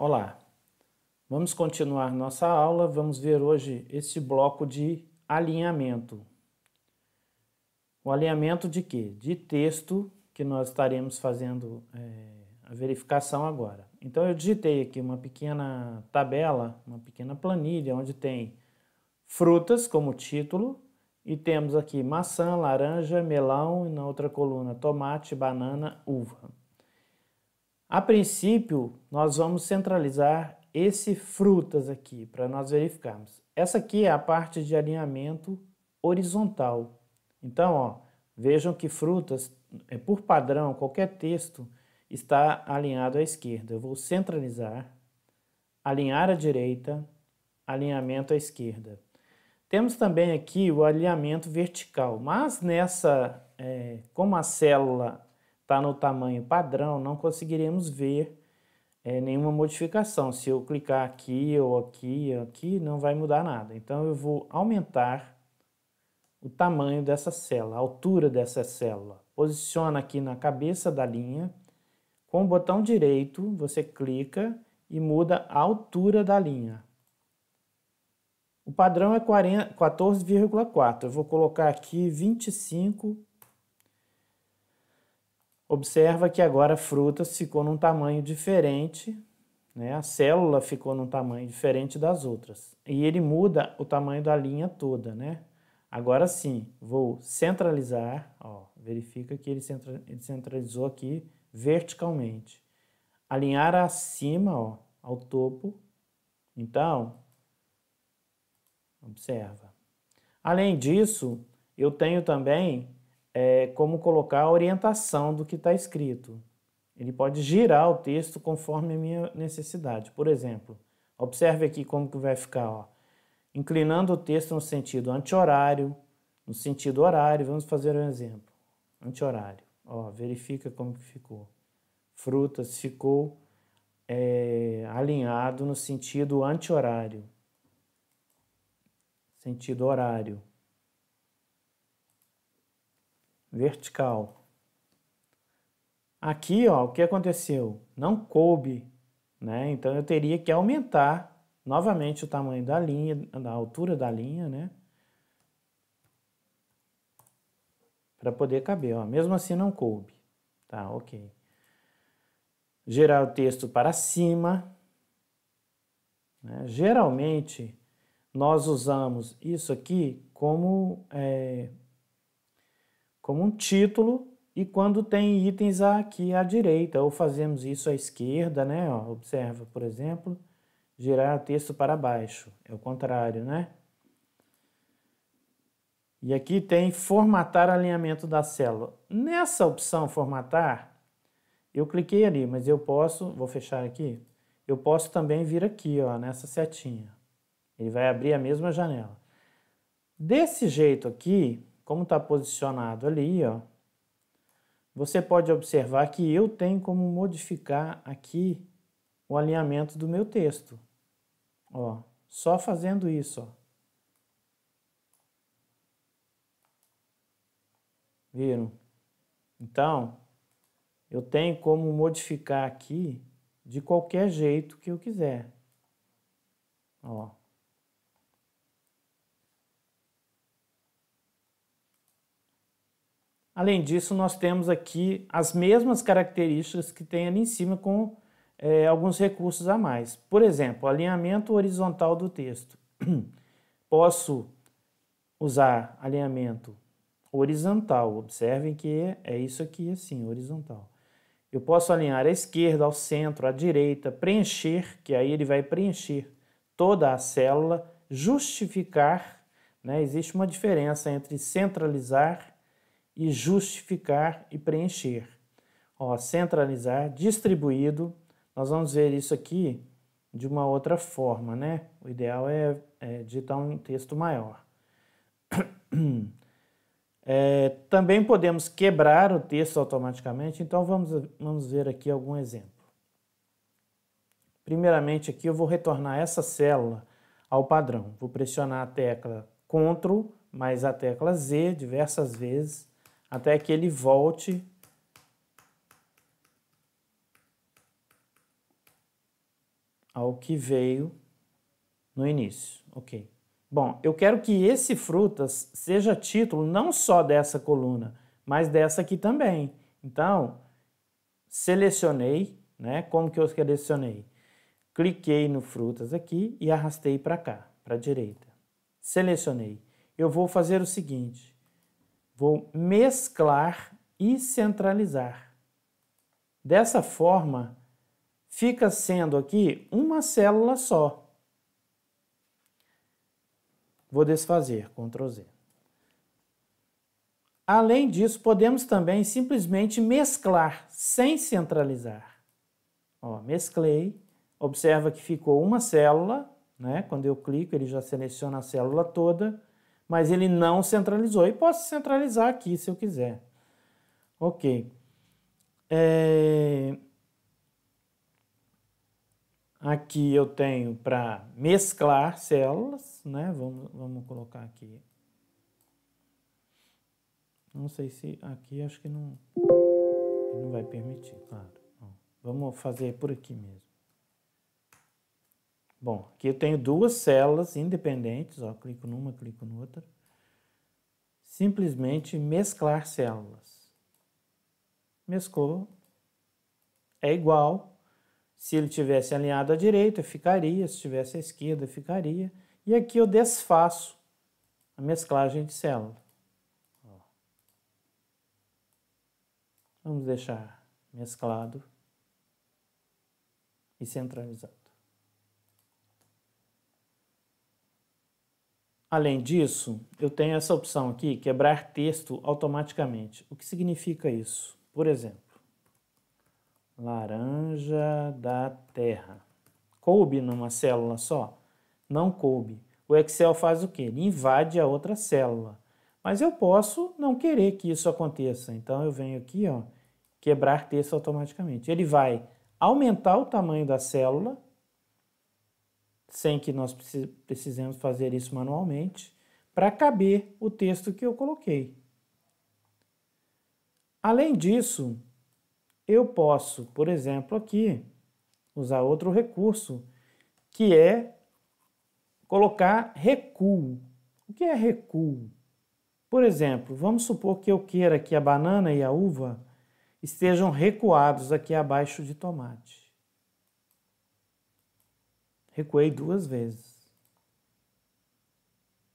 Olá, vamos continuar nossa aula, vamos ver hoje esse bloco de alinhamento. O alinhamento de quê? De texto, que nós estaremos fazendo é, a verificação agora. Então eu digitei aqui uma pequena tabela, uma pequena planilha, onde tem frutas como título, e temos aqui maçã, laranja, melão, e na outra coluna tomate, banana, uva. A princípio, nós vamos centralizar esse frutas aqui para nós verificarmos. Essa aqui é a parte de alinhamento horizontal. Então, ó, vejam que frutas, é, por padrão, qualquer texto está alinhado à esquerda. Eu vou centralizar, alinhar à direita, alinhamento à esquerda. Temos também aqui o alinhamento vertical, mas nessa, é, como a célula está no tamanho padrão, não conseguiremos ver é, nenhuma modificação. Se eu clicar aqui ou aqui ou aqui, não vai mudar nada. Então eu vou aumentar o tamanho dessa célula, a altura dessa célula. Posiciona aqui na cabeça da linha. Com o botão direito, você clica e muda a altura da linha. O padrão é 14,4. Eu vou colocar aqui 25 Observa que agora a fruta ficou num tamanho diferente, né? a célula ficou num tamanho diferente das outras. E ele muda o tamanho da linha toda. Né? Agora sim, vou centralizar, ó, verifica que ele, ele centralizou aqui verticalmente. Alinhar acima, ó, ao topo. Então, observa. Além disso, eu tenho também é, como colocar a orientação do que está escrito. Ele pode girar o texto conforme a minha necessidade. Por exemplo, observe aqui como que vai ficar. Ó. Inclinando o texto no sentido anti-horário, no sentido horário, vamos fazer um exemplo. Anti-horário. verifica como que ficou. Frutas ficou é, alinhado no sentido anti-horário. Sentido horário vertical. Aqui, ó, o que aconteceu? Não coube, né? Então eu teria que aumentar novamente o tamanho da linha, da altura da linha, né? Para poder caber, ó. Mesmo assim não coube. Tá, ok. Gerar o texto para cima. Né? Geralmente, nós usamos isso aqui como é, como um título e quando tem itens aqui à direita, ou fazemos isso à esquerda, né? Ó, observa, por exemplo, girar o texto para baixo, é o contrário, né? E aqui tem formatar alinhamento da célula. Nessa opção formatar, eu cliquei ali, mas eu posso, vou fechar aqui, eu posso também vir aqui, ó, nessa setinha. Ele vai abrir a mesma janela. Desse jeito aqui, como está posicionado ali, ó, você pode observar que eu tenho como modificar aqui o alinhamento do meu texto. Ó, só fazendo isso. Ó. Viram? Então, eu tenho como modificar aqui de qualquer jeito que eu quiser. Ó. Além disso, nós temos aqui as mesmas características que tem ali em cima com é, alguns recursos a mais. Por exemplo, alinhamento horizontal do texto. Posso usar alinhamento horizontal. Observem que é isso aqui assim, horizontal. Eu posso alinhar à esquerda, ao centro, à direita, preencher, que aí ele vai preencher toda a célula, justificar, né? existe uma diferença entre centralizar e justificar e preencher. Ó, centralizar, distribuído. Nós vamos ver isso aqui de uma outra forma, né? O ideal é, é digitar um texto maior. É, também podemos quebrar o texto automaticamente, então vamos, vamos ver aqui algum exemplo. Primeiramente aqui eu vou retornar essa célula ao padrão. Vou pressionar a tecla CTRL mais a tecla Z diversas vezes até que ele volte ao que veio no início. Ok. Bom, eu quero que esse frutas seja título não só dessa coluna, mas dessa aqui também. Então, selecionei, né? Como que eu selecionei? Cliquei no frutas aqui e arrastei para cá, para a direita. Selecionei. Eu vou fazer o seguinte, Vou mesclar e centralizar. Dessa forma, fica sendo aqui uma célula só. Vou desfazer, Ctrl Z. Além disso, podemos também simplesmente mesclar, sem centralizar. Ó, mesclei, observa que ficou uma célula, né? quando eu clico ele já seleciona a célula toda, mas ele não centralizou. E posso centralizar aqui se eu quiser. Ok. É... Aqui eu tenho para mesclar células, né? Vamos, vamos colocar aqui. Não sei se aqui acho que não, não vai permitir, claro. Vamos fazer por aqui mesmo. Bom, aqui eu tenho duas células independentes, ó, clico numa, clico noutra. Simplesmente mesclar células. Mesclou. É igual. Se ele tivesse alinhado à direita, ficaria. Se tivesse à esquerda, ficaria. E aqui eu desfaço a mesclagem de células Vamos deixar mesclado e centralizado. Além disso, eu tenho essa opção aqui, quebrar texto automaticamente. O que significa isso? Por exemplo, laranja da terra. Coube numa célula só? Não coube. O Excel faz o quê? Ele invade a outra célula. Mas eu posso não querer que isso aconteça. Então eu venho aqui, ó, quebrar texto automaticamente. Ele vai aumentar o tamanho da célula sem que nós precisemos fazer isso manualmente, para caber o texto que eu coloquei. Além disso, eu posso, por exemplo, aqui, usar outro recurso, que é colocar recuo. O que é recuo? Por exemplo, vamos supor que eu queira que a banana e a uva estejam recuados aqui abaixo de tomate. Recuei duas vezes.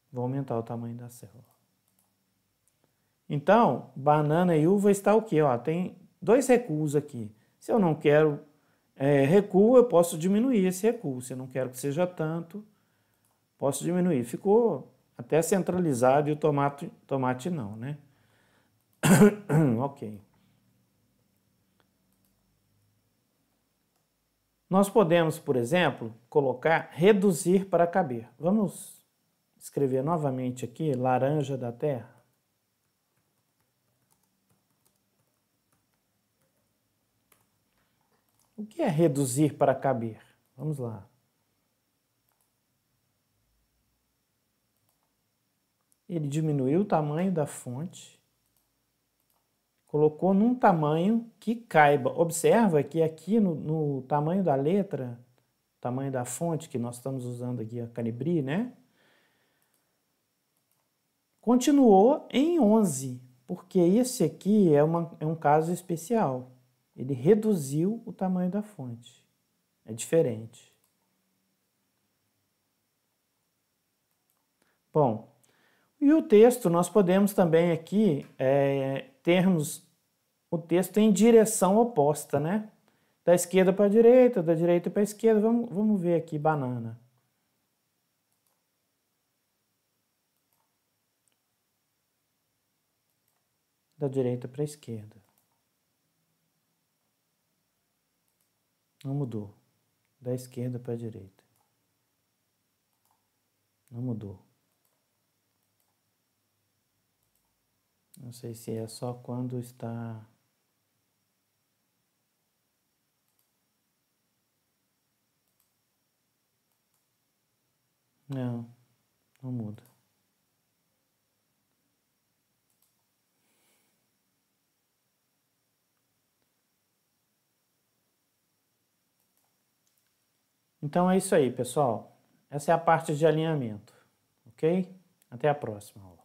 Vou aumentar o tamanho da célula. Então, banana e uva está o quê? Ó, tem dois recuos aqui. Se eu não quero é, recuo, eu posso diminuir esse recuo. Se eu não quero que seja tanto, posso diminuir. Ficou até centralizado e o tomate, tomate não, né? ok. Nós podemos, por exemplo, colocar reduzir para caber. Vamos escrever novamente aqui, laranja da terra. O que é reduzir para caber? Vamos lá. Ele diminuiu o tamanho da fonte colocou num tamanho que caiba. Observa que aqui no, no, tamanho da letra, tamanho da fonte que nós estamos usando aqui, a Canibri, né? Continuou em 11, porque esse aqui é, uma, é um caso especial. Ele reduziu o tamanho da fonte. É diferente. Bom, e o texto nós podemos também aqui é, termos o texto em direção oposta, né? Da esquerda para a direita, da direita para a esquerda. Vamos, vamos ver aqui, banana. Da direita para a esquerda. Não mudou. Da esquerda para a direita. Não mudou. Não sei se é só quando está Não, não muda. Então é isso aí, pessoal. Essa é a parte de alinhamento, ok? Até a próxima aula.